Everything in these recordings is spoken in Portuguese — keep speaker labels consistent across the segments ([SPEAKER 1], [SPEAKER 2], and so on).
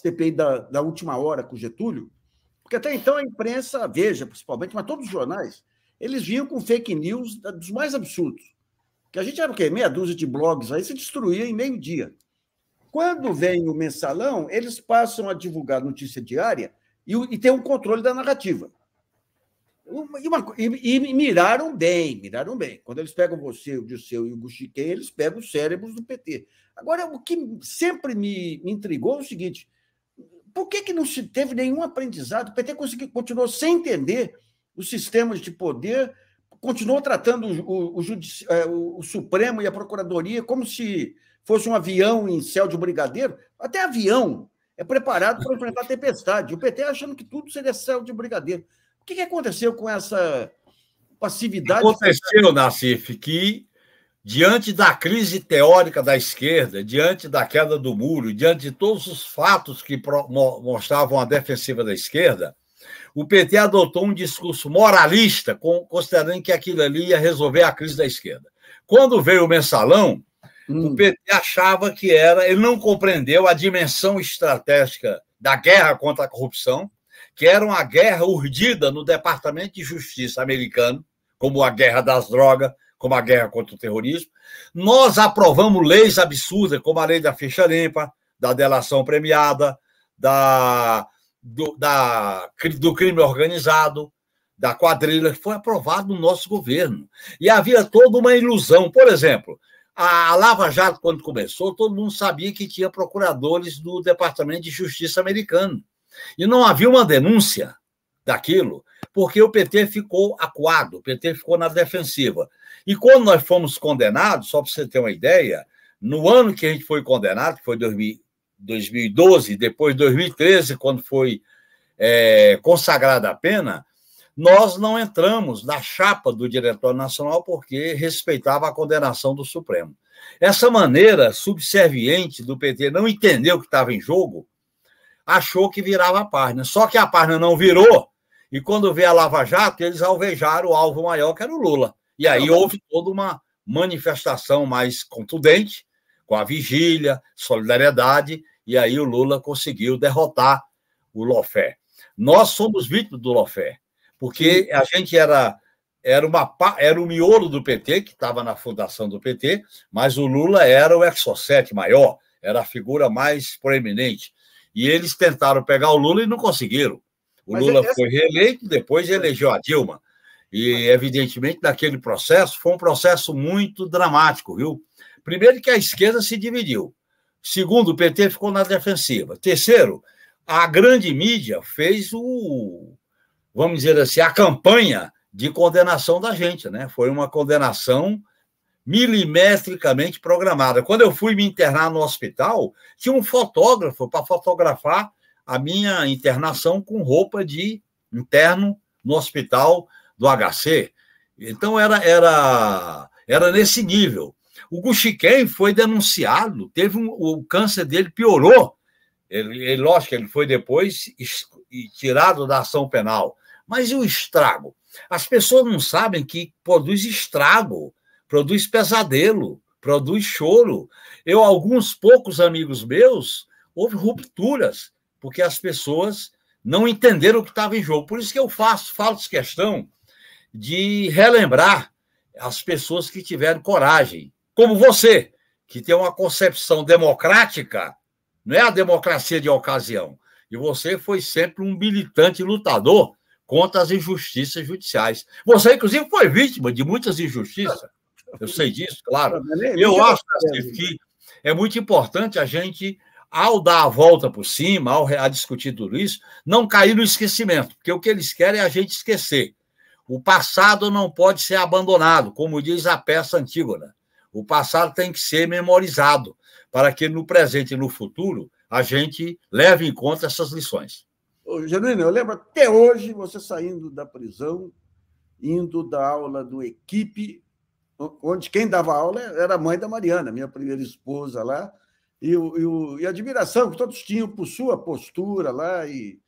[SPEAKER 1] CPI da, da última hora com Getúlio, porque até então a imprensa, veja principalmente, mas todos os jornais, eles vinham com fake news dos mais absurdos. Que a gente era o quê? Meia dúzia de blogs aí se destruía em meio dia. Quando vem o mensalão, eles passam a divulgar notícia diária e, e tem um controle da narrativa. E, uma, e, e, miraram bem, miraram bem. Quando eles pegam você, o Disseu e o Guxiquem, eles pegam os cérebros do PT. Agora, o que sempre me, me intrigou é o seguinte: por que, que não se teve nenhum aprendizado? O PT conseguiu, continuou sem entender os sistemas de poder, continuou tratando o, o, é, o, o Supremo e a Procuradoria como se fosse um avião em céu de um brigadeiro. Até avião é preparado para enfrentar a tempestade. O PT achando que tudo seria céu de brigadeiro. O que, que aconteceu com essa passividade? Aconteceu,
[SPEAKER 2] Nassif, que diante da crise teórica da esquerda, diante da queda do muro, diante de todos os fatos que mostravam a defensiva da esquerda, o PT adotou um discurso moralista, considerando que aquilo ali ia resolver a crise da esquerda. Quando veio o mensalão, hum. o PT achava que era, ele não compreendeu a dimensão estratégica da guerra contra a corrupção, que era uma guerra urdida no Departamento de Justiça americano, como a guerra das drogas, como a guerra contra o terrorismo. Nós aprovamos leis absurdas, como a lei da ficha limpa, da delação premiada, da, do, da, do crime organizado, da quadrilha, que foi aprovado no nosso governo. E havia toda uma ilusão. Por exemplo, a Lava Jato, quando começou, todo mundo sabia que tinha procuradores do Departamento de Justiça americano. E não havia uma denúncia daquilo, porque o PT ficou acuado, o PT ficou na defensiva. E quando nós fomos condenados, só para você ter uma ideia, no ano que a gente foi condenado, que foi 2012, depois 2013, quando foi é, consagrada a pena, nós não entramos na chapa do Diretório Nacional porque respeitava a condenação do Supremo. Essa maneira subserviente do PT não entender o que estava em jogo, achou que virava a página. Só que a página não virou, e quando veio a Lava Jato, eles alvejaram o alvo maior, que era o Lula. E aí houve toda uma manifestação mais contundente, com a vigília, solidariedade, e aí o Lula conseguiu derrotar o Lofé. Nós somos vítimas do Lofé, porque a gente era era uma era o miolo do PT que estava na fundação do PT, mas o Lula era o exocete maior, era a figura mais proeminente. E eles tentaram pegar o Lula e não conseguiram. O Mas Lula é, foi reeleito, depois elegeu a Dilma. E, evidentemente, naquele processo, foi um processo muito dramático, viu? Primeiro, que a esquerda se dividiu. Segundo, o PT ficou na defensiva. Terceiro, a grande mídia fez o, vamos dizer assim, a campanha de condenação da gente, né? Foi uma condenação milimetricamente programada. Quando eu fui me internar no hospital, tinha um fotógrafo para fotografar a minha internação com roupa de interno no hospital do HC. Então era era era nesse nível. O Guxiquem foi denunciado, teve um, o câncer dele piorou. Ele, ele, lógico, ele foi depois tirado da ação penal. Mas e o estrago? As pessoas não sabem que produz estrago, produz pesadelo, produz choro. Eu, alguns poucos amigos meus, houve rupturas porque as pessoas não entenderam o que estava em jogo. Por isso que eu faço, faço questão de relembrar as pessoas que tiveram coragem, como você, que tem uma concepção democrática, não é a democracia de ocasião. E você foi sempre um militante lutador contra as injustiças judiciais. Você, inclusive, foi vítima de muitas injustiças. Eu sei disso, claro. É eu acho é assim, que é muito importante a gente ao dar a volta por cima, ao a discutir tudo isso, não cair no esquecimento, porque o que eles querem é a gente esquecer. O passado não pode ser abandonado, como diz a peça Antígona. Né? O passado tem que ser memorizado, para que no presente e no futuro a gente leve em conta essas lições.
[SPEAKER 1] Ô, Genuíno, eu lembro até hoje você saindo da prisão, indo da aula do Equipe, onde quem dava aula era a mãe da Mariana, minha primeira esposa lá, e, e, e admiração que todos tinham por sua postura lá. E,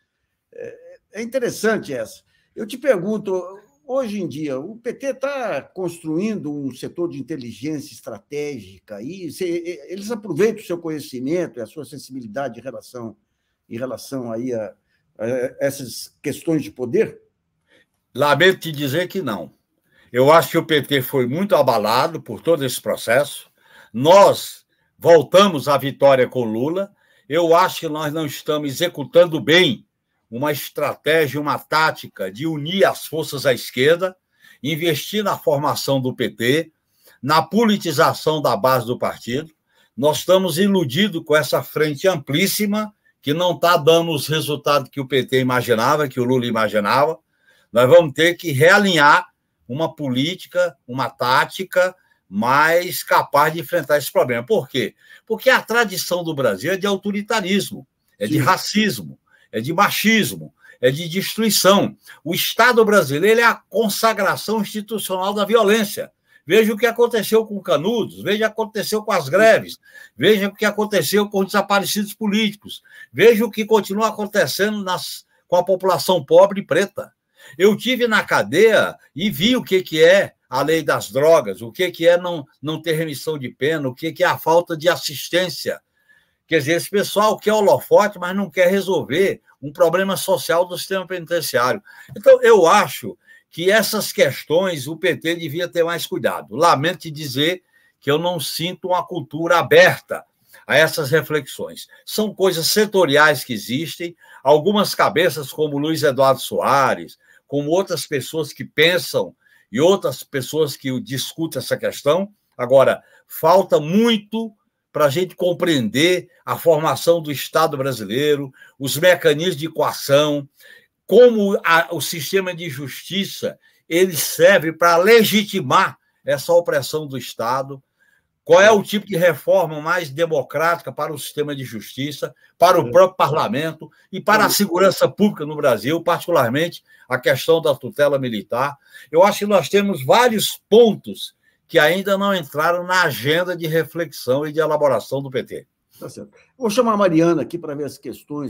[SPEAKER 1] é, é interessante essa. Eu te pergunto, hoje em dia, o PT está construindo um setor de inteligência estratégica e se, eles aproveitam o seu conhecimento e a sua sensibilidade em relação,
[SPEAKER 2] em relação aí a, a essas questões de poder? Lamento te dizer que não. Eu acho que o PT foi muito abalado por todo esse processo. Nós voltamos à vitória com Lula. Eu acho que nós não estamos executando bem uma estratégia, uma tática de unir as forças à esquerda, investir na formação do PT, na politização da base do partido. Nós estamos iludidos com essa frente amplíssima que não está dando os resultados que o PT imaginava, que o Lula imaginava. Nós vamos ter que realinhar uma política, uma tática, mais capaz de enfrentar esse problema. Por quê? Porque a tradição do Brasil é de autoritarismo, é Sim. de racismo, é de machismo, é de destruição. O Estado brasileiro é a consagração institucional da violência. Veja o que aconteceu com Canudos, veja o que aconteceu com as greves, veja o que aconteceu com os desaparecidos políticos, veja o que continua acontecendo nas, com a população pobre e preta. Eu tive na cadeia e vi o que, que é a lei das drogas, o que, que é não, não ter remissão de pena, o que, que é a falta de assistência. Quer dizer, esse pessoal quer holofote, mas não quer resolver um problema social do sistema penitenciário. Então, eu acho que essas questões o PT devia ter mais cuidado. Lamento te dizer que eu não sinto uma cultura aberta a essas reflexões. São coisas setoriais que existem, algumas cabeças, como Luiz Eduardo Soares, como outras pessoas que pensam e outras pessoas que discutem essa questão. Agora, falta muito para a gente compreender a formação do Estado brasileiro, os mecanismos de coação, como a, o sistema de justiça ele serve para legitimar essa opressão do Estado, qual é o tipo de reforma mais democrática para o sistema de justiça, para o é. próprio parlamento e para a segurança pública no Brasil, particularmente a questão da tutela militar? Eu acho que nós temos vários pontos que ainda não entraram na agenda de reflexão e de elaboração do PT. Tá certo. Vou chamar a Mariana aqui para ver as questões.